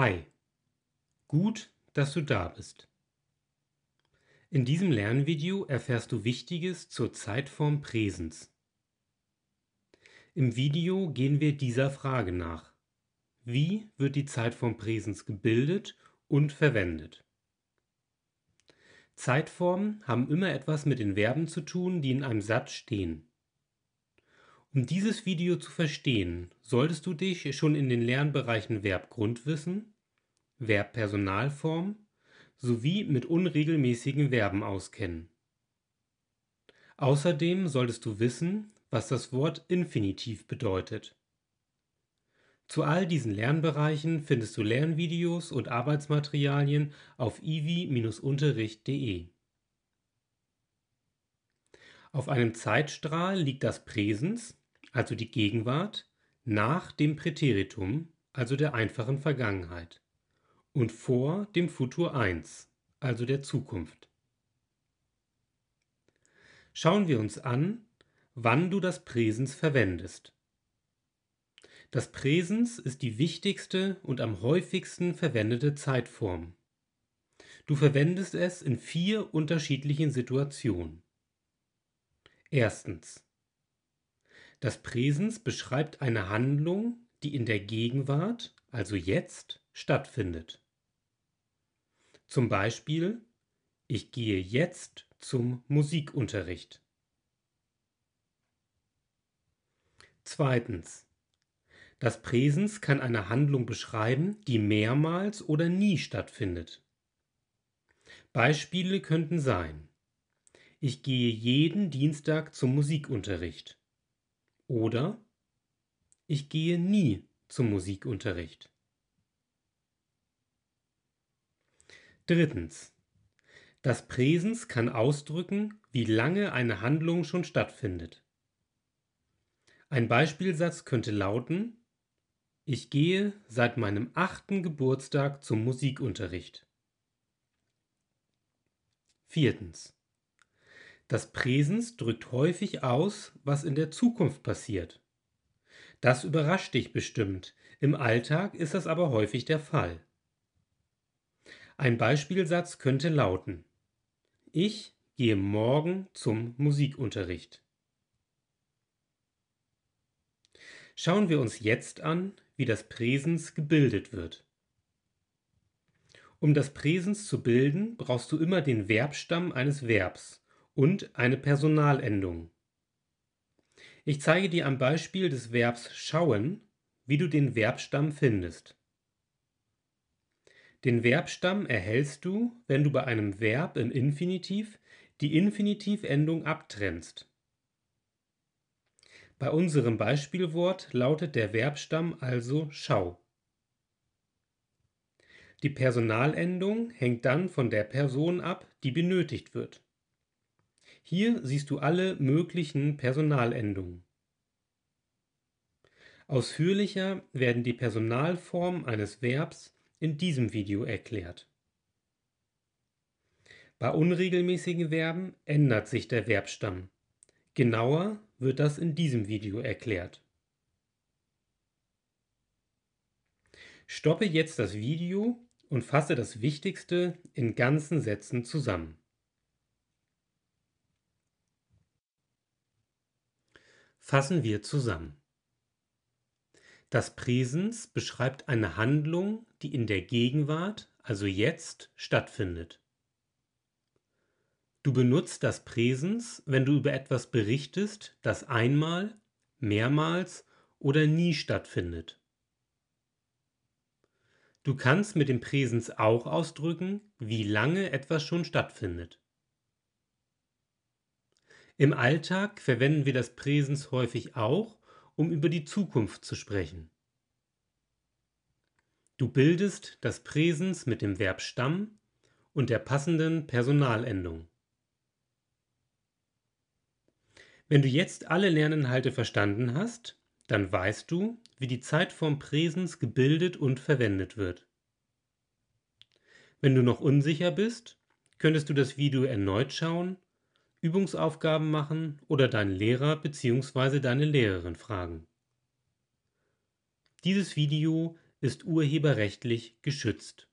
Hi, gut, dass du da bist. In diesem Lernvideo erfährst du Wichtiges zur Zeitform Präsens. Im Video gehen wir dieser Frage nach. Wie wird die Zeitform Präsens gebildet und verwendet? Zeitformen haben immer etwas mit den Verben zu tun, die in einem Satz stehen. Um dieses Video zu verstehen, solltest du dich schon in den Lernbereichen Verbgrundwissen, Verbpersonalform sowie mit unregelmäßigen Verben auskennen. Außerdem solltest du wissen, was das Wort Infinitiv bedeutet. Zu all diesen Lernbereichen findest du Lernvideos und Arbeitsmaterialien auf iwi unterrichtde Auf einem Zeitstrahl liegt das Präsens, also die Gegenwart, nach dem Präteritum, also der einfachen Vergangenheit, und vor dem Futur 1, also der Zukunft. Schauen wir uns an, wann du das Präsens verwendest. Das Präsens ist die wichtigste und am häufigsten verwendete Zeitform. Du verwendest es in vier unterschiedlichen Situationen. Erstens das Präsens beschreibt eine Handlung, die in der Gegenwart, also jetzt, stattfindet. Zum Beispiel, ich gehe jetzt zum Musikunterricht. Zweitens. Das Präsens kann eine Handlung beschreiben, die mehrmals oder nie stattfindet. Beispiele könnten sein. Ich gehe jeden Dienstag zum Musikunterricht. Oder ich gehe nie zum Musikunterricht. Drittens. Das Präsens kann ausdrücken, wie lange eine Handlung schon stattfindet. Ein Beispielsatz könnte lauten Ich gehe seit meinem achten Geburtstag zum Musikunterricht. Viertens. Das Präsens drückt häufig aus, was in der Zukunft passiert. Das überrascht dich bestimmt, im Alltag ist das aber häufig der Fall. Ein Beispielsatz könnte lauten Ich gehe morgen zum Musikunterricht. Schauen wir uns jetzt an, wie das Präsens gebildet wird. Um das Präsens zu bilden, brauchst du immer den Verbstamm eines Verbs und eine Personalendung. Ich zeige dir am Beispiel des Verbs schauen, wie du den Verbstamm findest. Den Verbstamm erhältst du, wenn du bei einem Verb im Infinitiv die Infinitivendung abtrennst. Bei unserem Beispielwort lautet der Verbstamm also schau. Die Personalendung hängt dann von der Person ab, die benötigt wird. Hier siehst du alle möglichen Personalendungen. Ausführlicher werden die Personalformen eines Verbs in diesem Video erklärt. Bei unregelmäßigen Verben ändert sich der Verbstamm. Genauer wird das in diesem Video erklärt. Stoppe jetzt das Video und fasse das Wichtigste in ganzen Sätzen zusammen. Fassen wir zusammen. Das Präsens beschreibt eine Handlung, die in der Gegenwart, also jetzt, stattfindet. Du benutzt das Präsens, wenn du über etwas berichtest, das einmal, mehrmals oder nie stattfindet. Du kannst mit dem Präsens auch ausdrücken, wie lange etwas schon stattfindet. Im Alltag verwenden wir das Präsens häufig auch, um über die Zukunft zu sprechen. Du bildest das Präsens mit dem Verb Stamm und der passenden Personalendung. Wenn du jetzt alle Lerninhalte verstanden hast, dann weißt du, wie die Zeitform Präsens gebildet und verwendet wird. Wenn du noch unsicher bist, könntest du das Video erneut schauen Übungsaufgaben machen oder deinen Lehrer bzw. deine Lehrerin fragen. Dieses Video ist urheberrechtlich geschützt